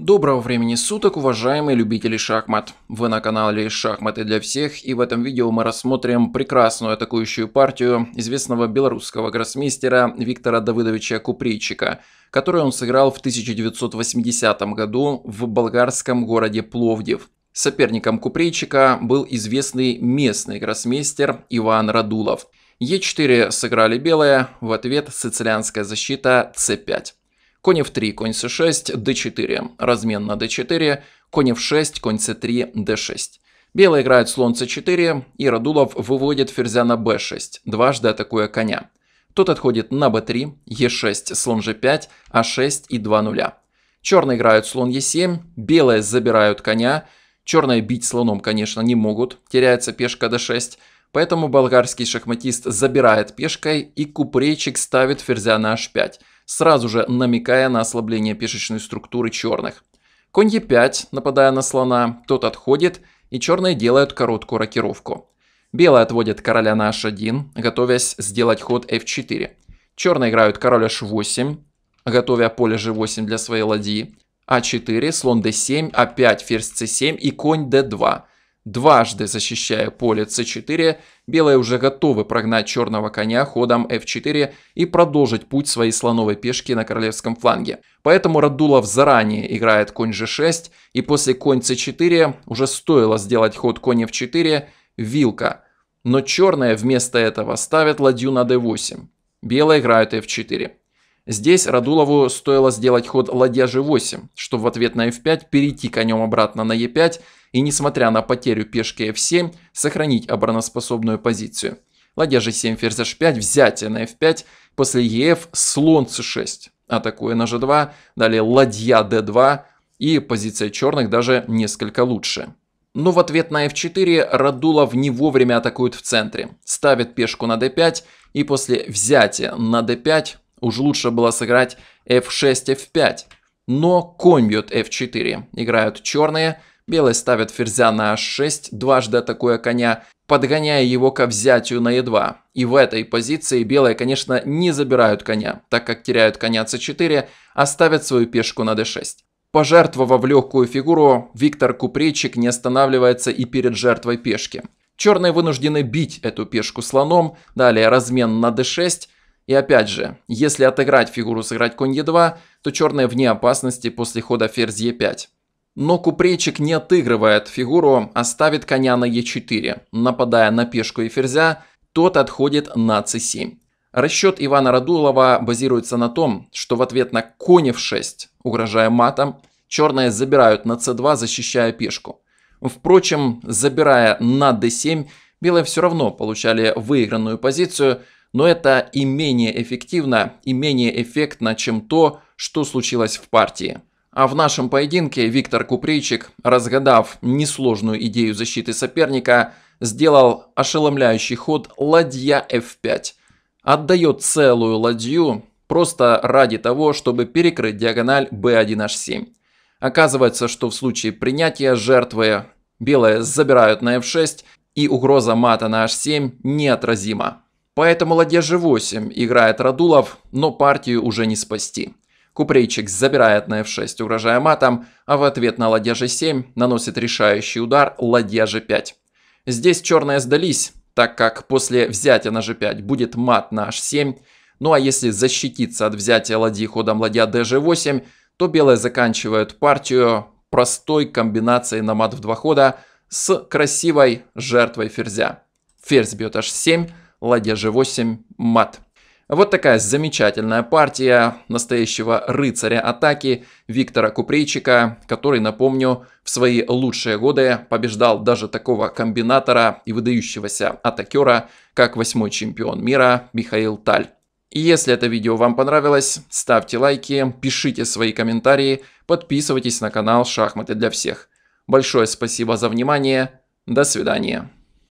Доброго времени суток, уважаемые любители шахмат! Вы на канале «Шахматы для всех» и в этом видео мы рассмотрим прекрасную атакующую партию известного белорусского гроссмейстера Виктора Давыдовича Куприйчика, которую он сыграл в 1980 году в болгарском городе Пловдив. Соперником Купрейчика был известный местный гроссмейстер Иван Радулов. Е4 сыграли белые, в ответ сицилианская защита c5. Конь f3, конь c6, d4, размен на d4, конь f6, конь c3, d6. Белые играют слон c4, и Радулов выводит ферзя на b6, дважды атакуя коня. Тот отходит на b3, e6, слон g5, a6 а и 2 нуля. Черные играют слон e7, белые забирают коня, черные бить слоном, конечно, не могут, теряется пешка d6, поэтому болгарский шахматист забирает пешкой и купречик ставит ферзя на h5, сразу же намекая на ослабление пешечной структуры черных. Конь Е5, нападая на слона, тот отходит, и черные делают короткую рокировку. Белые отводят короля на h1, готовясь сделать ход f4. Черные играют король h8, готовя поле g8 для своей ладьи. a а 4 слон d7, a 5 ферзь c7 и конь d2– Дважды защищая поле c4, белые уже готовы прогнать черного коня ходом f4 и продолжить путь своей слоновой пешки на королевском фланге. Поэтому Радулов заранее играет конь g6 и после конь c4 уже стоило сделать ход конь f4 вилка. Но черные вместо этого ставят ладью на d8. Белые играют f4. Здесь Радулову стоило сделать ход ладья g8, чтобы в ответ на f5 перейти конем обратно на e5 и, несмотря на потерю пешки f7, сохранить обороноспособную позицию. Ладья g7, ферзь h5, взятие на f5, после ef слон c6, атакуя на g2, далее ладья d2 и позиция черных даже несколько лучше. Но в ответ на f4 Радулов не вовремя атакует в центре, ставит пешку на d5 и после взятия на d5 уж лучше было сыграть f6, f5. Но конь бьет f4, играют черные, Белые ставят ферзя на h6, дважды атакуя коня, подгоняя его ко взятию на e2. И в этой позиции белые, конечно, не забирают коня, так как теряют коня c4, а ставят свою пешку на d6. Пожертвовав легкую фигуру, Виктор Купрейчик не останавливается и перед жертвой пешки. Черные вынуждены бить эту пешку слоном, далее размен на d6, и опять же, если отыграть фигуру сыграть конь e2, то черные вне опасности после хода ферзь e5. Но купрейчик не отыгрывает фигуру, оставит а коня на Е4. Нападая на пешку и ферзя, тот отходит на c7. Расчет Ивана Радулова базируется на том, что в ответ на конь в 6 угрожая матом, черные забирают на c2, защищая пешку. Впрочем, забирая на d7, белые все равно получали выигранную позицию, но это и менее эффективно, и менее эффектно, чем то, что случилось в партии. А в нашем поединке Виктор Купрейчик, разгадав несложную идею защиты соперника, сделал ошеломляющий ход ладья f5. Отдает целую ладью просто ради того, чтобы перекрыть диагональ b1h7. Оказывается, что в случае принятия жертвы белые забирают на f6 и угроза мата на h7 неотразима. Поэтому ладья g8 играет Радулов, но партию уже не спасти. Купрейчик забирает на f6, угрожая матом, а в ответ на ладья g7 наносит решающий удар ладья g5. Здесь черные сдались, так как после взятия на g5 будет мат на h7, ну а если защититься от взятия ладьи ходом ладья dg8, то белые заканчивают партию простой комбинацией на мат в два хода с красивой жертвой ферзя. Ферзь бьет h7, ладья g8, мат. Вот такая замечательная партия настоящего рыцаря атаки Виктора Купрейчика, который, напомню, в свои лучшие годы побеждал даже такого комбинатора и выдающегося атакера, как восьмой чемпион мира Михаил Таль. И если это видео вам понравилось, ставьте лайки, пишите свои комментарии, подписывайтесь на канал «Шахматы для всех». Большое спасибо за внимание, до свидания.